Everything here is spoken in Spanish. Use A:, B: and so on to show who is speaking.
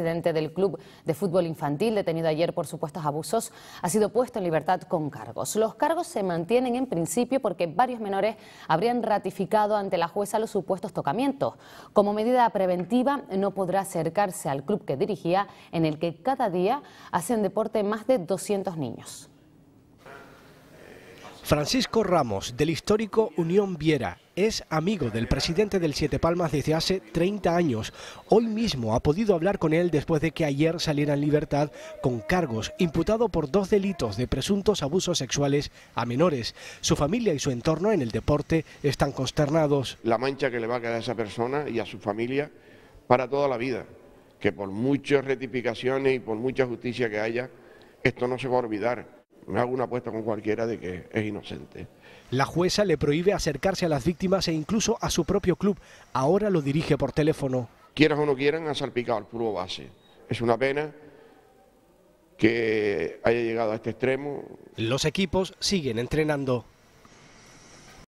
A: presidente del Club de Fútbol Infantil, detenido ayer por supuestos abusos, ha sido puesto en libertad con cargos. Los cargos se mantienen en principio porque varios menores habrían ratificado ante la jueza los supuestos tocamientos. Como medida preventiva, no podrá acercarse al club que dirigía, en el que cada día hacen deporte más de 200 niños.
B: Francisco Ramos, del histórico Unión Viera, es amigo del presidente del Siete Palmas desde hace 30 años. Hoy mismo ha podido hablar con él después de que ayer saliera en libertad con cargos, imputado por dos delitos de presuntos abusos sexuales a menores. Su familia y su entorno en el deporte están consternados.
C: La mancha que le va a quedar a esa persona y a su familia para toda la vida, que por muchas rectificaciones y por mucha justicia que haya, esto no se va a olvidar me hago una apuesta con cualquiera de que es inocente.
B: La jueza le prohíbe acercarse a las víctimas e incluso a su propio club. Ahora lo dirige por teléfono.
C: Quieras o no quieran, ha salpicado el puro base. Es una pena que haya llegado a este extremo. Los equipos siguen entrenando.